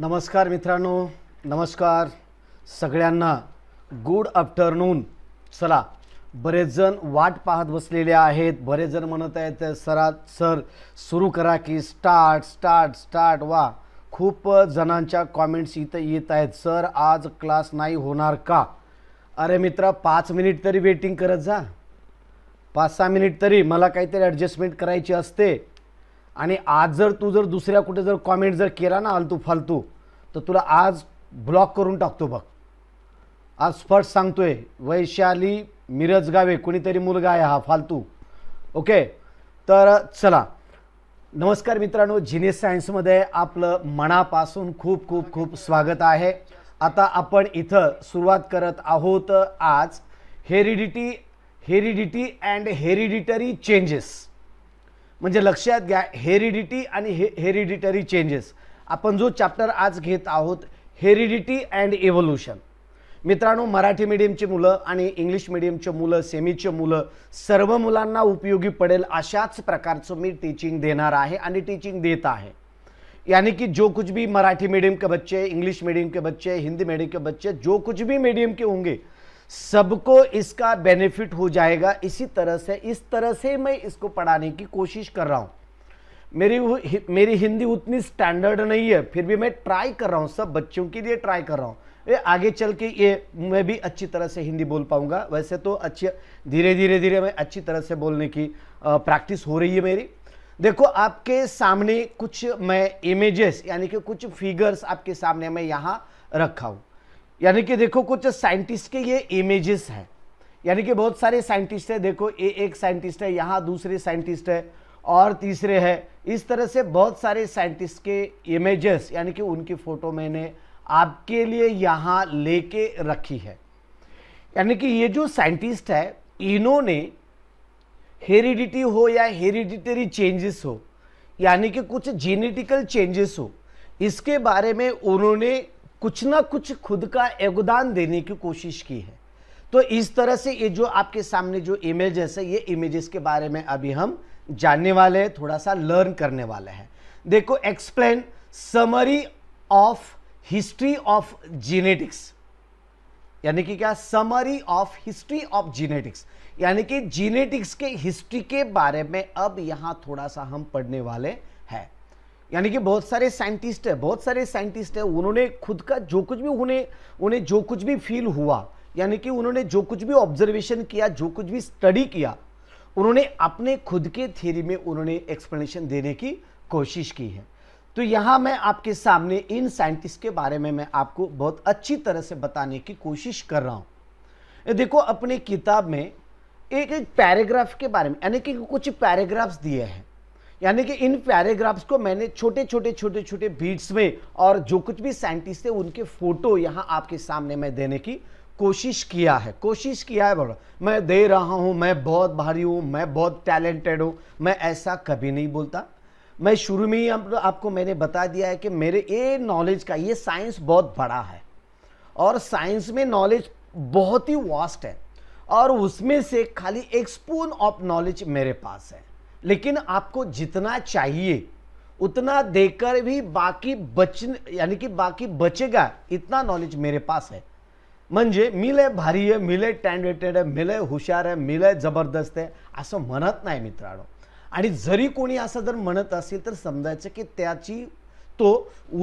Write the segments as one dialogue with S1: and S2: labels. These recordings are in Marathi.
S1: नमस्कार मित्रांनो नमस्कार सगळ्यांना गुड आफ्टरनून चला बरेच जण वाट पाहत बसलेले आहेत बरेच जण म्हणत आहेत सरा सर सुरू करा की स्टार्ट स्टार्ट स्टार्ट वा खूप जणांच्या कॉमेंट्स इथं येत आहेत सर आज क्लास नाही होणार का अरे मित्र पाच मिनिट तरी वेटिंग करत जा पाच सहा मिनिट तरी मला काहीतरी ॲडजस्टमेंट करायची असते आणि आज जर तू जर दुसऱ्या कुठे जर कॉमेंट जर केला ना आलतू फालतू तर तुला आज ब्लॉक करून टाकतो बघ आज स्पष्ट सांगतोय वैशाली मिरज गावे कुणीतरी मुलगा आहे हा फालतू ओके तर चला नमस्कार मित्रांनो जिने सायन्समध्ये आपलं मनापासून खूप खूप खूप स्वागत आहे आता आपण इथं सुरुवात करत आहोत आज heredity heredity and hereditary changes म्हणजे लक्षात घ्या हेरिडिटी आणि हे हेरिडिटरी चेंजेस आपण जो चॅप्टर आज घेत आहोत हेरिडिटी अँड एव्होल्युशन मित्रांनो मराठी मिडियमची मुलं आणि इंग्लिश मीडियमचे मुलं सेमीचे मुलं सर्व मुलांना उपयोगी पडेल अशाच प्रकारचं मी टीचिंग देणार आहे आणि टीचिंग देत आहे यानी की जो कुछ भी मराठी मीडियम के बच्चे इंग्लिश मीडियम के बच्चे हिंदी मीडियम के बच्चे जो कुछ भी मीडियम के होंगे सबको इसका बेनिफिट हो जाएगा इसी तरह से इस तरह से मैं इसको पढ़ाने की कोशिश कर रहा हूँ मेरी मेरी हिंदी उतनी स्टैंडर्ड नहीं है फिर भी मैं ट्राई कर रहा हूँ सब बच्चों के लिए ट्राई कर रहा हूँ ये आगे चल के ये मैं भी अच्छी तरह से हिंदी बोल पाऊँगा वैसे तो अच्छी धीरे धीरे धीरे मैं अच्छी तरह से बोलने की प्रैक्टिस हो रही है मेरी देखो आपके सामने कुछ मैं इमेजेस यानी कि कुछ फिगर्स आपके सामने मैं यहाँ रखा हूँ यानी कि देखो कुछ साइंटिस्ट के ये इमेजेस हैं यानी कि बहुत सारे साइंटिस्ट हैं देखो ये एक साइंटिस्ट है यहाँ दूसरे साइंटिस्ट है और तीसरे है इस तरह से बहुत सारे साइंटिस्ट के इमेजेस यानी कि उनकी फ़ोटो मैंने आपके लिए यहाँ लेके रखी है यानी कि ये जो साइंटिस्ट है इन्होंने हेरिडिटी हो या हेरिडिटरी चेंजेस हो यानी कि कुछ जेनेटिकल चेंजेस हो इसके बारे में उन्होंने कुछ ना कुछ खुद का योगदान देने की कोशिश की है तो इस तरह से ये जो आपके सामने जो इमेजेस है ये इमेजेस के बारे में अभी हम जानने वाले हैं थोड़ा सा लर्न करने वाले हैं देखो explain summary of history of genetics यानी कि क्या summary of history of genetics यानी कि जीनेटिक्स के हिस्ट्री के बारे में अब यहां थोड़ा सा हम पढ़ने वाले हैं यानी कि बहुत सारे साइंटिस्ट है बहुत सारे साइंटिस्ट है उन्होंने खुद का जो कुछ भी उन्हें उन्हें जो कुछ भी फील हुआ यानी कि उन्होंने जो कुछ भी ऑब्जर्वेशन किया जो कुछ भी स्टडी किया उन्होंने अपने खुद के थेरी में उन्होंने एक्सप्लेनेशन देने की कोशिश की है तो यहाँ मैं आपके सामने इन साइंटिस्ट के बारे में मैं आपको बहुत अच्छी तरह से बताने की कोशिश कर रहा हूँ देखो अपनी किताब में एक एक पैराग्राफ के बारे में यानी कि कुछ पैराग्राफ्स दिए हैं यानी कि इन पैराग्राफ्स को मैंने छोटे छोटे छोटे छोटे बीट्स में और जो कुछ भी साइंटिस्ट थे उनके फोटो यहाँ आपके सामने मैं देने की कोशिश किया है कोशिश किया है बड़ा मैं दे रहा हूँ मैं बहुत भारी हूँ मैं बहुत टैलेंटेड हूँ मैं ऐसा कभी नहीं बोलता मैं शुरू में ही आप, आपको मैंने बता दिया है कि मेरे ये नॉलेज का ये साइंस बहुत बड़ा है और साइंस में नॉलेज बहुत ही वास्ट है और उसमें से खाली एक स्पून ऑफ नॉलेज मेरे पास है लेकिन आपको जितना चाहिए उतना देकर भी बाकी बचने यानी कि बाकी बचेगा इतना नॉलेज मेरे पास है म्हणजे मिले भारी आहे मिले लय आहे हुशार आहे मिले जबरदस्त आहे असं म्हणत नाही मित्रांनो आणि जरी कोणी असं जर म्हणत असेल तर समजायचं की त्याची तो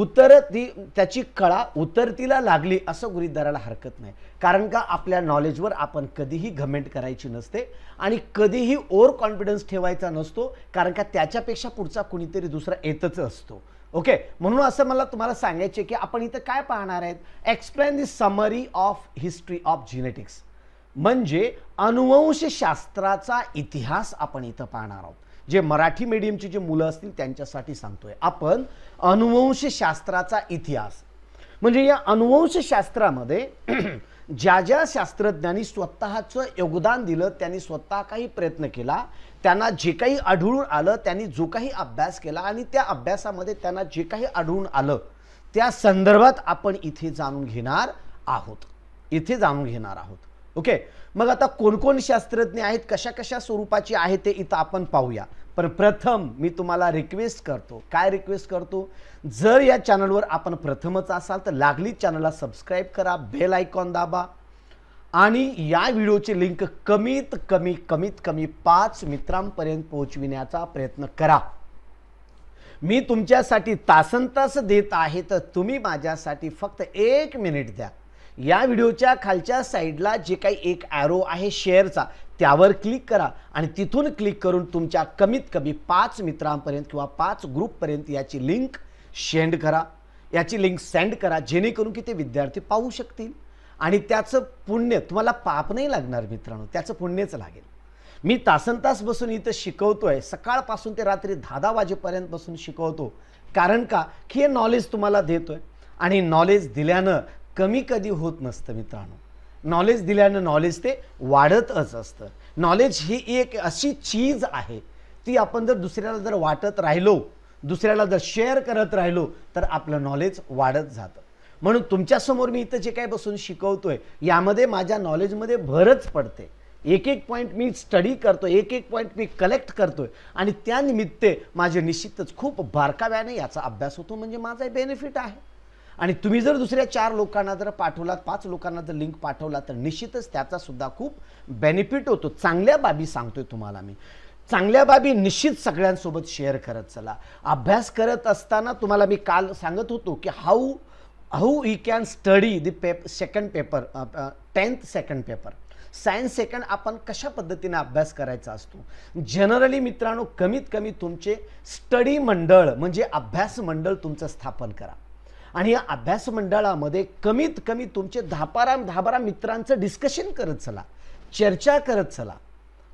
S1: उतर ती त्याची कळा उतरतीला लागली असं गृहित धरायला हरकत नाही कारण का आपल्या नॉलेजवर आपण कधीही घमेंट करायची नसते आणि कधीही ओव्हर कॉन्फिडन्स ठेवायचा नसतो कारण का त्याच्यापेक्षा पुढचा कुणीतरी दुसरा येतच असतो ओके म्हणून असं मला तुम्हाला सांगायचे की आपण इथं काय पाहणार आहेत explain the summary of history of genetics म्हणजे अनुवंशशास्त्राचा इतिहास आपण इथं पाहणार आहोत जे मराठी मीडियमची जी मुलं असतील त्यांच्यासाठी सांगतोय आपण अनुवंशशास्त्राचा इतिहास म्हणजे या अनुवंशशास्त्रामध्ये ज्या ज्या शास्त्रज्ञांनी स्वतःचं योगदान दिलं त्यांनी स्वतः काही प्रयत्न केला त्यांना जे काही आढळून आलं त्यांनी जो काही अभ्यास केला आणि त्या अभ्यासामध्ये त्यांना जे काही आढळून आलं त्या संदर्भात आपण इथे जाणून घेणार आहोत इथे जाणून घेणार आहोत ओके मग आता कोणकोण शास्त्रज्ञ आहेत कशा कशा स्वरूपाची आहे ते इथं आपण पाहूया पण प्रथम मी तुम्हाला रिक्वेस्ट करतो काय रिक्वेस्ट करतो जर या चॅनलवर आपण प्रथमच असाल तर लागली चॅनलला सबस्क्राईब करा बेल आयकॉन दाबा आणि या व्हिडिओची लिंक कमीत कमी कमीत कमी पाच मित्रांपर्यंत पोहोचविण्याचा प्रयत्न करा मी तुमच्यासाठी तासन तास देत आहे तर तुम्ही माझ्यासाठी फक्त एक मिनिट द्या या व्हिडिओच्या खालच्या साईडला जे काही एक ॲरो आहे शेअरचा त्यावर क्लिक करा आणि तिथून क्लिक करून तुमच्या कमीत कमी पाच मित्रांपर्यंत किंवा पाच ग्रुपपर्यंत याची लिंक शेंड करा याची लिंक सेंड करा जेणेकरून की ते विद्यार्थी पाहू शकतील आणि त्याचं पुण्य तुम्हाला पाप नाही लागणार मित्रांनो त्याचं पुण्यच लागेल मी तासन तास बसून इथं शिकवतो आहे सकाळपासून ते रात्री दहा दहा वाजेपर्यंत बसून शिकवतो कारण का की हे नॉलेज तुम्हाला देतोय आणि नॉलेज दिल्यानं कमी कधी होत नसतं मित्रांनो नॉलेज दिल्यानं नॉलेज ते वाढतच असतं नॉलेज ही एक अशी चीज आहे ती आपण जर दुसऱ्याला जर वाटत राहिलो दुसऱ्याला जर शेअर करत राहिलो तर आपलं नॉलेज वाढत जातं म्हणून तुमच्यासमोर मी इथं जे काही बसून शिकवतोय यामध्ये माझ्या नॉलेजमध्ये भरच पडते एक एक पॉईंट मी स्टडी करतो एक एक पॉईंट मी कलेक्ट करतोय आणि त्यानिमित्त माझे निश्चितच खूप बारकाव्याने याचा अभ्यास होतो म्हणजे माझा बेनिफिट आहे आणि तुम्ही जर दुसऱ्या चार लोकांना जर पाठवलात पाच लोकांना जर लिंक पाठवला तर निश्चितच त्याचा सुद्धा खूप बेनिफिट होतो चांगल्या बाबी सांगतोय तुम्हाला मी चांगल्या बाबी निश्चित सगळ्यांसोबत शेअर करत चला अभ्यास करत असताना तुम्हाला मी काल सांगत होतो की how how you can study the पेप second paper tenth second paper science second आपण कशा पद्धतीने अभ्यास करायचा असतो जनरली मित्रांनो कमीत कमी तुमचे स्टडी मंडळ म्हणजे अभ्यास मंडळ तुमचं स्थापन करा आणि या अभ्यास मंडळामध्ये कमीत कमी तुमचे दहा बारा दहा बारा मित्रांचं डिस्कशन करत चला चर्चा करत चला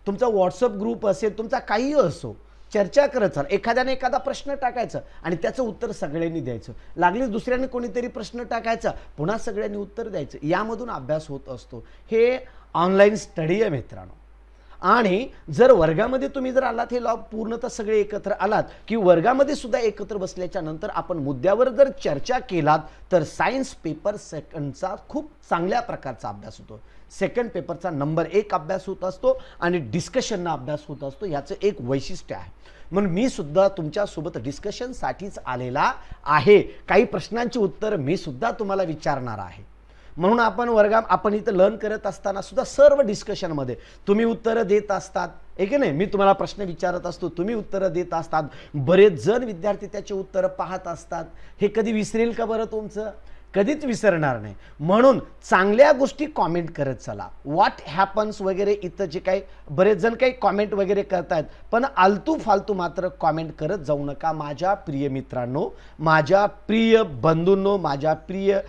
S1: तुमचा व्हॉट्सअप ग्रुप असेल तुमचा काही असो चर्चा करत चला एखाद्याने एखादा प्रश्न टाकायचा आणि त्याचं उत्तर सगळ्यांनी द्यायचं लागलीच दुसऱ्याने कोणीतरी प्रश्न टाकायचा पुन्हा सगळ्यांनी उत्तर द्यायचं यामधून अभ्यास होत असतो हे ऑनलाईन स्टडी आहे मित्रांनो आणि जर वर्गामध्ये तुम्ही जर आलात हे लॉ पूर्णतः सगळे एकत्र आलात की वर्गामध्ये सुद्धा एकत्र बसल्याच्या नंतर आपण मुद्द्यावर जर चर्चा केलात तर सायन्स पेपर सेकंडचा खूप चांगल्या प्रकारचा अभ्यास होतो सेकंड पेपरचा नंबर एक अभ्यास होत असतो आणि डिस्कशनना अभ्यास होत असतो याचं एक वैशिष्ट्य आहे म्हणून मी सुद्धा तुमच्यासोबत डिस्कशनसाठीच आलेला आहे काही प्रश्नांची उत्तर मी सुद्धा तुम्हाला विचारणार आहे म्हणून आपण वर्गा आपण इथं लर्न करत असताना सुद्धा सर्व डिस्कशनमध्ये तुम्ही उत्तरं देत असतात एक की नाही मी तुम्हाला प्रश्न विचारत असतो तुम्ही उत्तरं देत असतात बरेच जण विद्यार्थी त्याचे उत्तरं पाहत असतात हे कधी विसरेल का बरं तुमचं कधीच विसरणार नाही म्हणून चांगल्या गोष्टी कॉमेंट करत चला व्हॉट हॅपन्स वगैरे इथं जे काही बरेच जण काही कॉमेंट वगैरे आहेत पण आलतू फालतू मात्र कॉमेंट करत जाऊ नका माझ्या प्रिय मित्रांनो माझ्या प्रिय बंधूंनो माझ्या प्रिय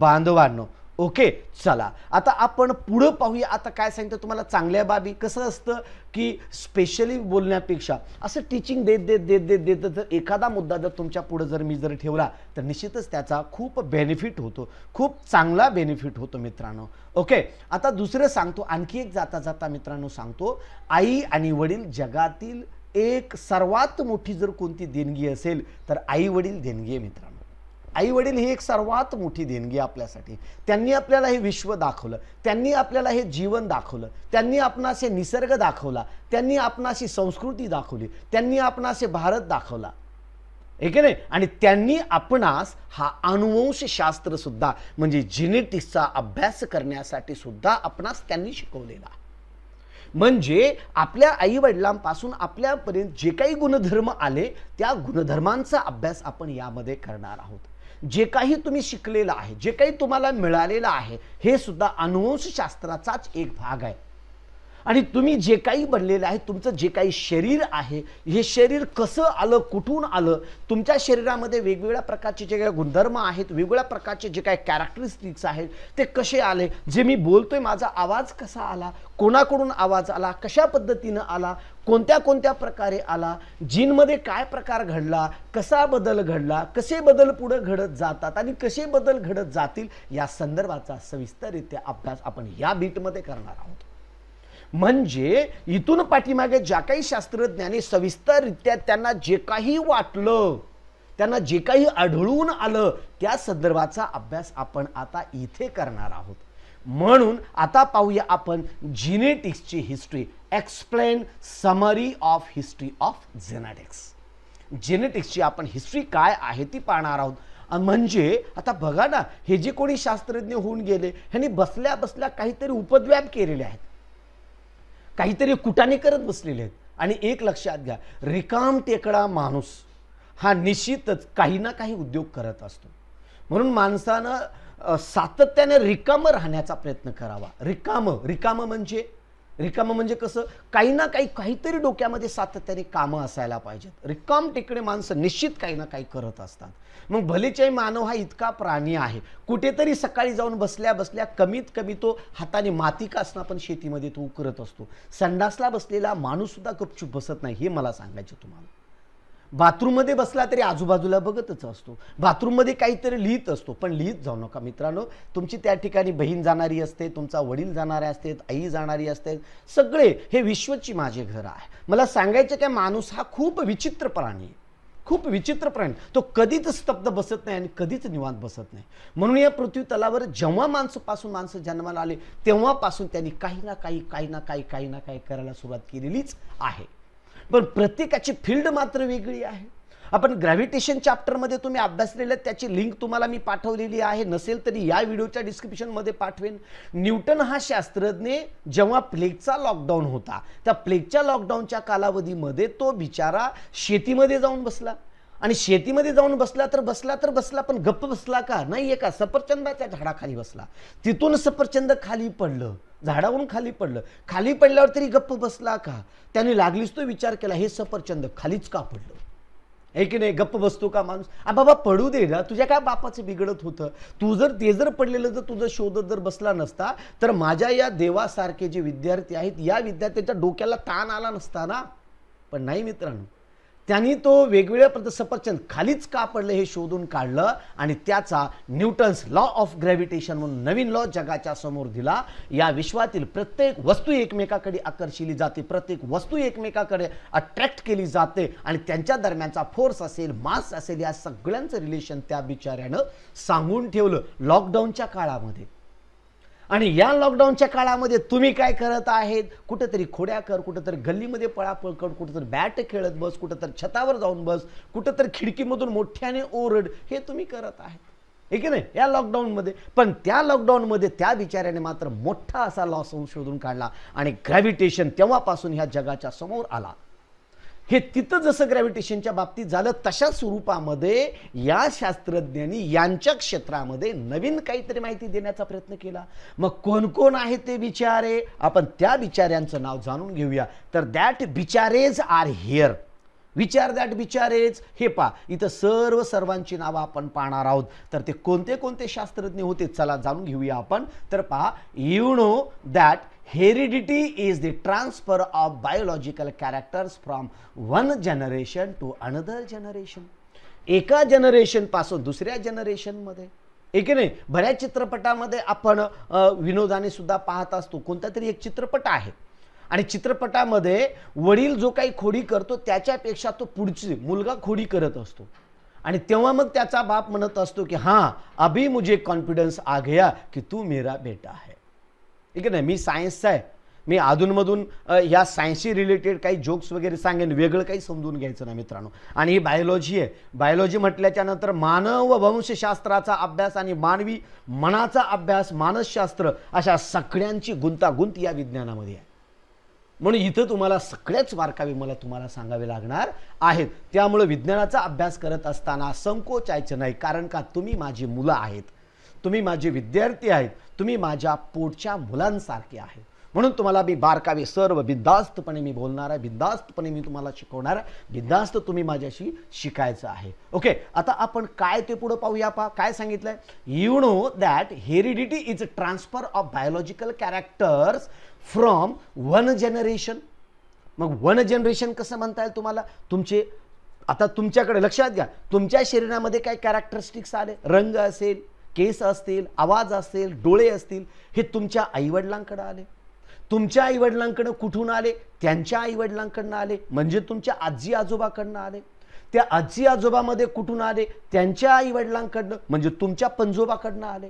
S1: बांधवांनो ओके चला आता आपण पुढं पाहूया आता काय सांगतो तुम्हाला चांगल्या बाबी कसं असतं की स्पेशली बोलण्यापेक्षा असं टीचिंग देत देत देत देत देत जर एखादा मुद्दा जर तुमच्या पुढं जर मी जर ठेवला तर निश्चितच त्याचा खूप बेनिफिट होतो खूप चांगला बेनिफिट होतो मित्रांनो ओके आता दुसरं सांगतो आणखी एक जाता जाता मित्रांनो सांगतो आई आणि वडील जगातील एक सर्वात मोठी जर कोणती देणगी असेल तर आई वडील देणगी आहे मित्रांनो आई वडील ही एक सर्वात मोठी देणगी आपल्यासाठी त्यांनी आपल्याला हे विश्व दाखवलं त्यांनी आपल्याला हे जीवन दाखवलं त्यांनी आपणास हे निसर्ग दाखवला त्यांनी आपणास ही संस्कृती दाखवली त्यांनी आपणास हे भारत दाखवला आहे नाही आणि त्यांनी आपणास हा अनुवंशशास्त्र सुद्धा म्हणजे जिनेटिक्सचा अभ्यास करण्यासाठी सुद्धा आपणास त्यांनी शिकवलेला म्हणजे आपल्या आईवडिलांपासून आपल्यापर्यंत जे काही गुणधर्म आले त्या गुणधर्मांचा अभ्यास आपण यामध्ये करणार आहोत जे काही तुम्ही शिकलेलं आहे जे काही तुम्हाला मिळालेलं आहे हे सुद्धा अनुवंशशास्त्राचाच एक भाग आहे आणि तुम्ही जे काही बनलेलं आहे तुमचं जे काही शरीर आहे हे शरीर कसं आलं कुठून आलं तुमच्या शरीरामध्ये वेगवेगळ्या प्रकारचे जे काही गुणधर्म आहेत वेगवेगळ्या प्रकारचे जे काही कॅरेक्टरिस्टिक्स आहेत ते कसे आले जे मी बोलतोय माझा आवाज कसा आला कोणाकडून आवाज आला कशा पद्धतीनं आला कोणत्या कोणत्या प्रकारे आला जीनमध्ये काय प्रकार घडला कसा बदल घडला कसे बदल पुढे घडत जातात आणि कसे बदल घडत जातील या संदर्भाचा सविस्तररित्या अभ्यास आपण या बीटमध्ये करणार आहोत म्हणजे इथून पाठीमागे ज्या काही शास्त्रज्ञाने सविस्तररित्या त्यांना जे काही वाटलं त्यांना जे काही आढळून आलं त्या संदर्भाचा अभ्यास आपण आता इथे करणार आहोत म्हणून आता पाहूया आपण जिनेटिक्सची history explain summary of history of genetics जेनेटिक्सची आपण हिस्ट्री काय आहे ती पाहणार आहोत म्हणजे आता बघा ना हे जे कोणी शास्त्रज्ञ होऊन गेले ह्यांनी बसल्या बसल्या काहीतरी उपद्व्याप केलेले आहेत काहीतरी कुटाने करत बसलेले आहेत आणि एक लक्षात घ्या रिकाम टेकडा माणूस हा निश्चितच काही ना काही उद्योग करत असतो म्हणून माणसानं सातत्याने रिकामं राहण्याचा प्रयत्न करावा रिकामं रिकामं म्हणजे रिकाम म्हणजे कसं काही ना काही काहीतरी डोक्यामध्ये सातत्याने कामं असायला पाहिजेत रिकाम टेकडे माणसं निश्चित काही ना काही करत असतात मग भलेचाही मानव हा इतका प्राणी आहे कुठेतरी सकाळी जाऊन बसल्या बसल्या कमीत कमी तो हाताने माती कासना पण शेतीमध्ये तो उकरत असतो संडासला बसलेला माणूससुद्धा गपचूप बसत नाही हे मला सांगायचे तुम्हाला बाथरूममध्ये बसला तरी आजूबाजूला बघतच असतो बाथरूममध्ये काहीतरी लिहित असतो पण लिहित जाऊ नका मित्रांनो तुमची त्या ठिकाणी बहीण जाणारी असते तुमचा वडील जाणारे असते आई जाणारी असते सगळे हे विश्वची माझे घर आहे मला सांगायचं काय माणूस हा खूप विचित्र प्राणी आहे खूप विचित्र प्राणी तो कधीच स्तब्ध बसत नाही आणि कधीच निवांत बसत नाही म्हणून या पृथ्वी तलावर जेव्हा माणसापासून माणसं जन्माला आले तेव्हापासून त्यांनी काही ना काही काही ना काही काही ना काही करायला सुरुवात केलेलीच आहे पण प्रत्येकाची फील्ड मात्र वेगळी आहे आपण ग्रॅव्हिटेशन चॅप्टरमध्ये तुम्ही अभ्यासलेलं त्याची लिंक तुम्हाला मी पाठवलेली आहे नसेल तरी या व्हिडिओच्या डिस्क्रिप्शनमध्ये पाठवेन न्यूटन हा शास्त्रज्ञ जेव्हा प्लेगचा लॉकडाऊन होता त्या प्लेगच्या लॉकडाऊनच्या कालावधीमध्ये तो बिचारा शेतीमध्ये जाऊन बसला आणि शेतीमध्ये जाऊन बसला तर बसला तर बसला पण गप्प बसला का नाही का सफरचंदाच्या झाडाखाली बसला तिथून सफरचंद खाली पडलं झाडावरून खाली पडलं खाली पडल्यावर तरी गप्प बसला का त्याने लागलीच तो विचार केला हे सफरचंद खालीच का पडलं आहे की नाही गप्प बसतो का माणूस आ बाबा पडू दे ना तुझ्या काय बापाचं बिघडत होतं तू जर ते जर पडलेलं जर तुझं शोधत जर बसला नसता तर माझ्या या देवासारखे जे विद्यार्थी आहेत या विद्यार्थ्याच्या डोक्याला ताण आला नसता ना पण नाही मित्रांनो त्यांनी तो वेगवेगळ्या पद्धत सफरचंद खालीच का पडलं हे शोधून काढलं आणि त्याचा न्यूटन्स लॉ ऑफ ग्रॅव्हिटेशन म्हणून नवीन लॉ जगाच्या समोर दिला या विश्वातील प्रत्येक वस्तू एकमेकाकडे आकर्षिली जाते प्रत्येक वस्तू एकमेकाकडे अट्रॅक्ट केली जाते आणि त्यांच्या दरम्यानचा फोर्स असेल मास असेल या सगळ्यांचं रिलेशन त्या बिचाऱ्यानं सांगून ठेवलं लॉकडाऊनच्या काळामध्ये आणि या लॉकडाऊनच्या काळामध्ये तुम्ही काय करत आहेत कुठंतरी खोड्या कर कुठंतरी गल्लीमध्ये पळापळ कर कुठंतरी बॅट खेळत बस कुठंतरी छतावर जाऊन बस कुठंतरी खिडकीमधून मोठ्याने ओरड हे तुम्ही करत आहेत ठीक आहे नाही या लॉकडाऊनमध्ये पण त्या लॉकडाऊनमध्ये त्या बिचाऱ्याने मात्र मोठा असा लॉस शोधून काढला आणि ग्रॅव्हिटेशन तेव्हापासून ह्या जगाच्या समोर आला हे तिथं जसं ग्रॅव्हिटेशनच्या बाबतीत झालं तशा स्वरूपामध्ये या शास्त्रज्ञांनी यांच्या क्षेत्रामध्ये नवीन काहीतरी माहिती देण्याचा प्रयत्न केला मग कोण कोण आहे ते बिचारे आपण त्या बिचाऱ्यांचं नाव जाणून घेऊया तर दॅट बिचारेज आर हिअर विचार दॅट बिचारेज हे पा इथं सर्व सर्वांची नावं आपण पाहणार आहोत तर ते कोणते कोणते शास्त्रज्ञ होते चला जाणून घेऊया आपण तर पहा you know that heredity is the transfer of biological characters from one generation to another generation एका जनरेशनपासून दुसऱ्या जनरेशनमध्ये एक नाही बऱ्याच चित्रपटामध्ये आपण विनोदाने सुद्धा पाहत असतो कोणता तरी एक चित्रपट आहे आणि चित्रपटामध्ये वडील जो काही खोडी करतो त्याच्यापेक्षा तो पुढची मुलगा खोडी करत असतो आणि तेव्हा मग त्याचा बाप म्हणत असतो की हां अभी मुझे कॉन्फिडन्स आ गया की तू मेरा बेटा आहे ठीक आहे ना मी सायन्सचा आहे मी अधूनमधून ह्या सायन्सशी रिलेटेड काही जोक्स वगैरे सांगेन वेगळं काही समजून घ्यायचं नाही मित्रांनो आणि ही बायोलॉजी आहे बायोलॉजी म्हटल्याच्या नंतर मानव वंशशास्त्राचा अभ्यास आणि मानवी मनाचा अभ्यास मानसशास्त्र अशा सगळ्यांची गुंतागुंत या विज्ञानामध्ये आहे म्हणून इथं तुम्हाला सगळ्याच बारकावे मला तुम्हाला सांगावे लागणार आहेत त्यामुळं विज्ञानाचा अभ्यास करत असताना संकोचायचं नाही कारण का तुम्ही माझी मुलं आहेत तुम्ही माझे विद्यार्थी आहेत तुम्ही माझ्या पोटच्या मुलांसारखे आहेत म्हणून तुम्हाला मी बारकावे सर्व बिंदास्तपणे मी बोलणार आहे बिंदास्तपणे मी तुम्हाला शिकवणार आहे बिंदास्त तुम्ही माझ्याशी शिकायचं आहे ओके आता आपण काय ते पुढं पाहूया पहा काय सांगितलंय you know that heredity is a transfer of biological characters from one generation मग वन जनरेशन कसं म्हणता येईल तुम्हाला तुमचे आता तुमच्याकडे लक्षात घ्या तुमच्या शरीरामध्ये काय कॅरेक्टरिस्टिक्स आले रंग असेल केस असतील आवाज असेल डोळे असतील हे तुमच्या आईवडिलांकडं आले तुमच्या आईवडिलांकडं कुठून आले त्यांच्या आईवडिलांकडनं आले म्हणजे तुमच्या आजी आजोबाकडनं आले त्या आजी आजोबामध्ये कुठून आले त्यांच्या आईवडिलांकडनं म्हणजे तुमच्या पंजोबाकडनं आले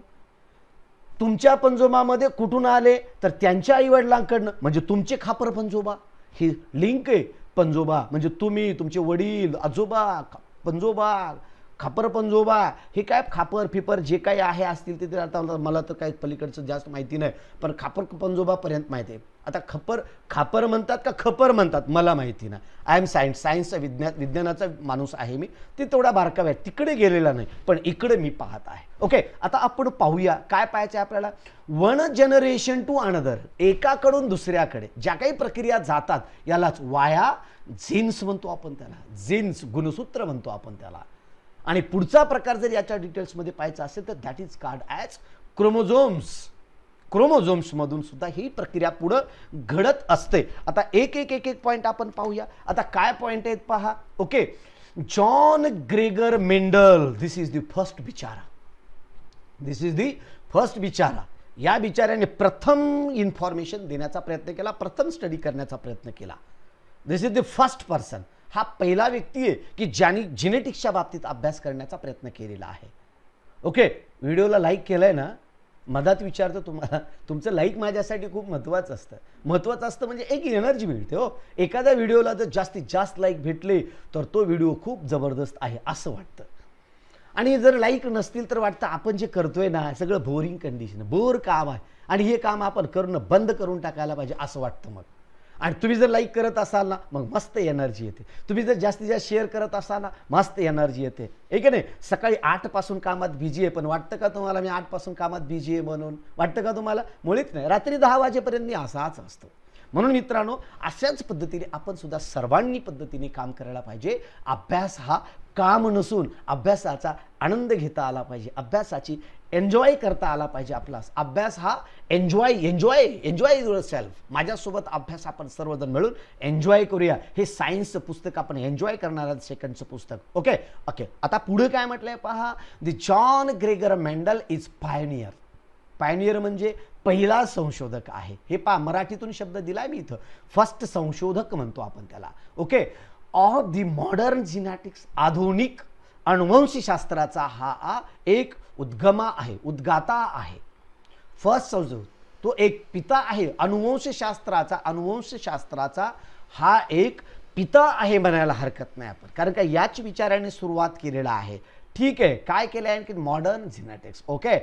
S1: तुमच्या पंजोबामध्ये कुठून आले तर त्यांच्या आईवडिलांकडनं म्हणजे तुमचे खापर पंजोबा हे लिंक आहे पंजोबा म्हणजे तुम्ही तुमचे वडील आजोबा पंजोबा खापर पंजोबा हे काय खापर फिपर जे काही आहे असतील ते आता मला तर काही पलीकडचं जास्त माहिती नाही पण खापर पंजोबापर्यंत माहिती आहे आता खपर खापर म्हणतात का खपर म्हणतात मला माहिती नाही आय एम सायन्स सायन्सचा विज्ञान विज्ञानाचा माणूस आहे मी ते तेवढा बारकावे आहे तिकडे गेलेला नाही पण इकडे मी पाहत आहे ओके आता आपण पाहूया काय पाहायचं आहे आपल्याला वन जनरेशन टू अनदर एकाकडून दुसऱ्याकडे ज्या काही प्रक्रिया जातात यालाच वाया झिन्स म्हणतो आपण त्याला झिन्स गुणसूत्र म्हणतो आपण त्याला आणि पुढचा प्रकार जर याच्या डिटेल्समध्ये पाहायचा असेल तर that is called as chromosomes क्रोमोझोम्समधून सुद्धा ही प्रक्रिया पुढं घडत असते आता एक एक एक एक पॉईंट आपण पाहूया आता काय पॉईंट आहेत पहा okay John Gregor Mendel this is the first बिचारा दिस इज द फर्स्ट बिचारा या बिचाऱ्याने प्रथम इन्फॉर्मेशन देण्याचा प्रयत्न केला प्रथम स्टडी करण्याचा प्रयत्न केला this is the first person हा पहिला व्यक्ती आहे की ज्यांनी जिनेटिक्सच्या बाबतीत अभ्यास करण्याचा प्रयत्न केलेला आहे ओके व्हिडिओला लाईक केलं ना मधात विचारतो तुम्हाला तुमचं लाईक माझ्यासाठी खूप महत्त्वाचं असतं महत्त्वाचं असतं म्हणजे एक एनर्जी मिळते हो एखाद्या व्हिडिओला जर जास्तीत जास्त लाईक भेटले तर तो व्हिडिओ खूप जबरदस्त आहे असं वाटतं आणि जर लाईक नसतील तर वाटतं आपण जे करतोय ना सगळं बोरिंग कंडिशन बोर काम आहे आणि हे काम आपण करणं बंद करून टाकायला पाहिजे असं वाटतं मग आणि तुम्ही जर लाईक करत असाल ना मग मस्त एनर्जी येते तुम्ही जर जास्तीत जास्त शेअर करत असाल ना मस्त एनर्जी येते कि नाही सकाळी पासून कामात बिजी आहे पण वाटतं का तुम्हाला मी पासून कामात बिजी आहे म्हणून वाटतं का तुम्हाला मुळीच नाही रात्री दहा वाजेपर्यंत मी असाच असतो म्हणून मित्रांनो अशाच पद्धतीने आपण सुद्धा सर्वांनी पद्धतीने काम करायला पाहिजे अभ्यास हा काम नसून अभ्यासाचा आनंद घेता आला पाहिजे अभ्यासाची एन्जॉय करता आला पाहिजे आपला अभ्यास हा enjoy enjoy enjoy yourself माझ्यासोबत अभ्यास आपण सर्वजण मिळून एन्जॉय करूया हे सायन्सचं पुस्तक आपण एन्जॉय करणार सेकंडचं पुस्तक ओके ओके आता पुढे काय म्हटलंय पहा the John Gregor Mendel is pioneer pioneer म्हणजे पहिला संशोधक आहे हे पा मराठीतून शब्द दिलाय मी इथं फर्स्ट संशोधक म्हणतो आपण त्याला okay of the modern genetics आधुनिक अनुवंशशास्त्राचा हा एक उद्गमा आहे उद्गाता आहे फर्स्ट संशोधक तो एक पिता आहे अनुवंशशास्त्राचा अनुवंशशास्त्राचा हा एक पिता आहे म्हणायला हरकत नाही आपण कारण का याच विचाराने सुरुवात केलेला आहे ठीक आहे काय केलं आहे की modern genetics okay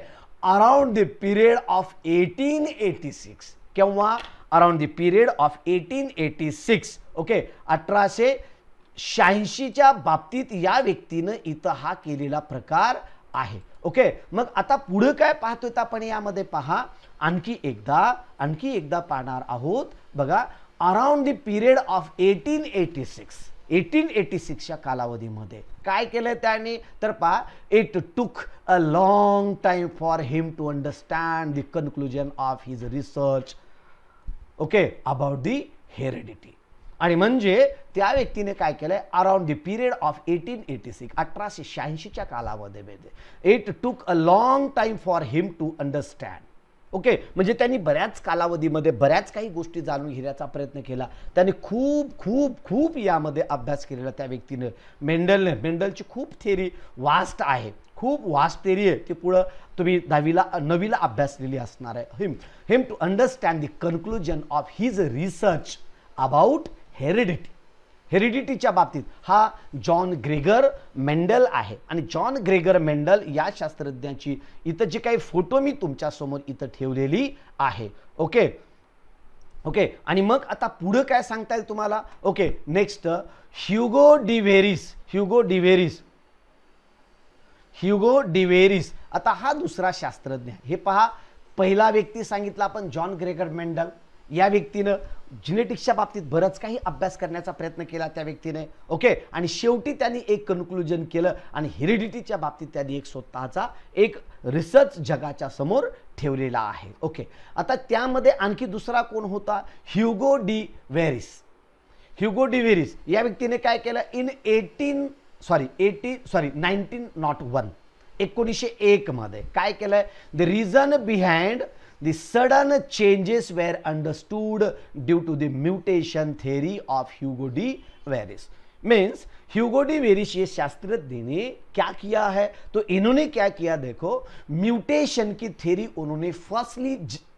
S1: around the period of eighteen eighty six किंवा around the period of eighteen eighty six okay अठराशे शहाऐंशीच्या बाबतीत या व्यक्तीनं इथं हा केलेला प्रकार आहे ओके मग आता पुढं काय पाहतोय आपण यामध्ये पहा आणखी एकदा आणखी एकदा पाहणार आहोत बघा around the period of eighteen eighty six eighteen eighty सिक्सच्या कालावधीमध्ये काय केलं त्यांनी तर पा it took a long time for him to understand the conclusion of his research okay about the heredity आणि म्हणजे त्या व्यक्तीने काय केलंय around the period of eighteen eighty six अठराशे शहाऐंशीच्या कालावधीमध्ये it took a long time for him to understand okay म्हणजे त्यांनी बऱ्याच कालावधीमध्ये बऱ्याच काही गोष्टी जाणून घेण्याचा प्रयत्न केला त्यांनी खूप खूप खूप यामध्ये अभ्यास केलेला त्या व्यक्तीनं मेंडलने मेंडलची खूप थेरी वास्ट आहे खूप वास्ट थेरी आहे ती पुढं तुम्ही दहावीला नवीला अभ्यासलेली असणार आहे him him to understand the conclusion of his research about heredity हेरिडिटीच्या बाबतीत हा जॉन ग्रेगर मेंडल आहे आणि जॉन ग्रेगर मेंडल या शास्त्रज्ञाची इथं जे काही फोटो मी तुमच्यासमोर इथं ठेवलेली आहे ओके ओके आणि मग आता पुढं काय सांगता येईल तुम्हाला okay next Hugo de Vries Hugo de Vries Hugo de Vries आता हा दुसरा शास्त्रज्ञ हे पहा पहिला व्यक्ती सांगितला आपण जॉन ग्रेगर मेंडल या व्यक्तीनं जिनेटिक्सच्या बाबतीत बरंच काही अभ्यास करण्याचा प्रयत्न केला त्या व्यक्तीने ओके आणि शेवटी त्यांनी एक कन्क्लुजन केलं आणि हिरिडिटीच्या बाबतीत त्यांनी एक स्वतःचा एक रिसर्च जगाच्या समोर ठेवलेला आहे ओके आता त्यामध्ये आणखी दुसरा कोण होता Hugo de Vries Hugo de Vries या व्यक्तीने काय केलं in eighteen sorry eighty sorry nineteen not one एकोणीसशे एकमध्ये काय केलं the reason behind The sudden changes were understood due to the mutation theory of Hugo de Vries. Means Hugo de Vries ये शास्त्रज्ञ ने क्या किया है तो इन्होंने क्या किया देखो म्यूटेशन की थ्योरी उन्होंने फर्स्टली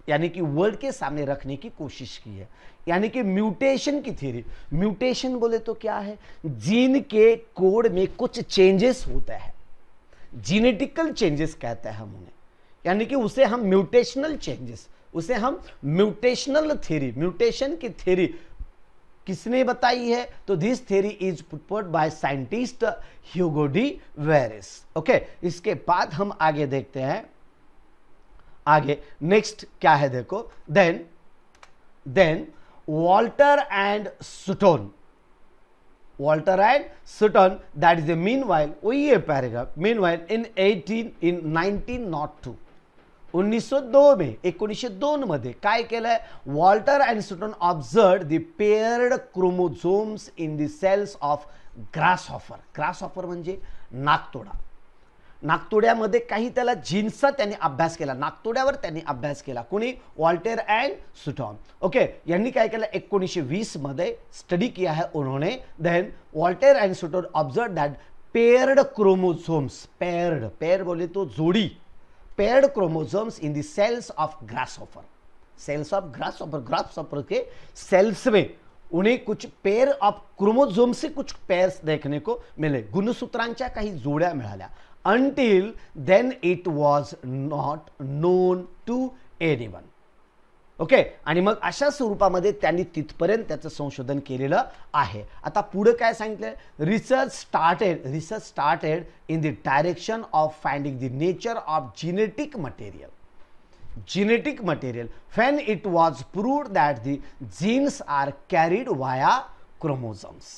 S1: यानी कि वर्ल्ड के सामने रखने की कोशिश की है यानी कि म्यूटेशन की थ्योरी म्यूटेशन बोले तो क्या है जीन के कोड में कुछ चेंजेस होता है जीनेटिकल चेंजेस कहते हैं हम उन्हें यानी कि उसे हम म्यूटेशनल चेंजेस उसे हम म्यूटेशनल थ्योरी म्यूटेशन की थ्योरी किसने बताई है तो this theory is put forth by scientist Hugo de Vries okay इसके बाद हम आगे देखते हैं आगे नेक्स्ट क्या है देखो then then Walter and Sutton Walter and Sutton that is a meanwhile वही है paragraph meanwhile in eighteen in nineteen not two उन्नीसशे दो मे एकोणीसशे दोनमध्ये काय केलं Walter and Sutton observe the paired chromosomes in the cells of grasshopper grasshopper म्हणजे नागतोडा नागतोड्यामध्ये काही त्याला जीन्सचा त्यांनी अभ्यास केला नागतोड्यावर त्यांनी अभ्यास केला कोणी वॉल्टेर अँड सुटॉन ओके यांनी काय केलं एकोणीसशे वीसमध्ये स्टडी किया आहे उन्होंने then Walter and Sutton observe that paired chromosomes paired pair बोले तो जोडी paired chromosomes in cells of grasshopper cells of grasshopper grasshopper के सेल्स में उन्हें कुछ पेयर ऑफ क्रोमोजोम से कुछ पेयर देखने को मिले गुणसूत्रांचा काही जोड्या मिळाल्या until then it was not known to anyone okay आणि मग अशा स्वरूपामध्ये त्यांनी तिथपर्यंत त्याचं संशोधन केलेलं आहे आता पुढं काय सांगितलं research started research started in the direction of finding the nature of genetic material genetic material then it was proved that the genes are carried via chromosomes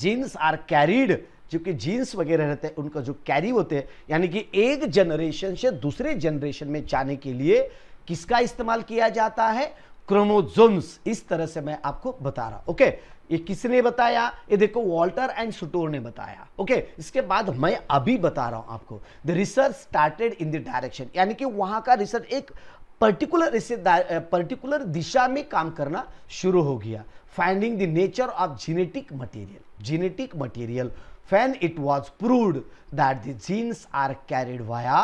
S1: jeans are carried जो की जीन्स वगैरह रहते हैं उनका जो कैरी होते हैं यानी कि एक जनरेशन से दूसरे जनरेशन में जाने के लिए किसका इस्तेमाल किया जाता है क्रोमोजोम्स इस तरह से मैं आपको बता रहा ओके ये किसने बताया ये देखो वॉल्टर एंड सुटोर ने बताया ओके इसके बाद मैं अभी बता रहा हूं आपको the research started in the direction यानी कि वहां का रिसर्च एक पर्टिकुलर इसे पर्टिकुलर दिशा में काम करना शुरू हो गया finding the nature of genetic material genetic material then it was prove that the genes are carried via